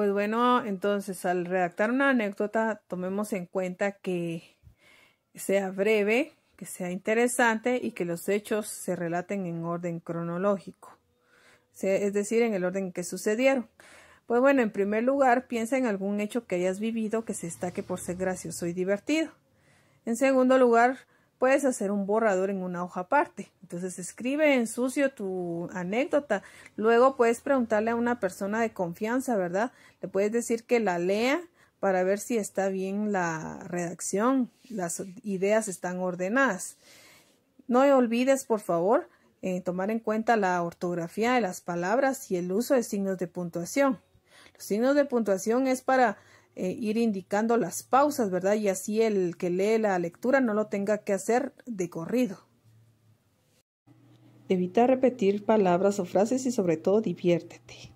Pues bueno, entonces al redactar una anécdota tomemos en cuenta que sea breve, que sea interesante y que los hechos se relaten en orden cronológico, es decir, en el orden que sucedieron. Pues bueno, en primer lugar, piensa en algún hecho que hayas vivido que se destaque por ser gracioso y divertido. En segundo lugar, puedes hacer un borrador en una hoja aparte. Entonces escribe en sucio tu anécdota. Luego puedes preguntarle a una persona de confianza, ¿verdad? Le puedes decir que la lea para ver si está bien la redacción, las ideas están ordenadas. No olvides, por favor, eh, tomar en cuenta la ortografía de las palabras y el uso de signos de puntuación. Los signos de puntuación es para eh, ir indicando las pausas, ¿verdad? Y así el que lee la lectura no lo tenga que hacer de corrido. Evita repetir palabras o frases y sobre todo diviértete.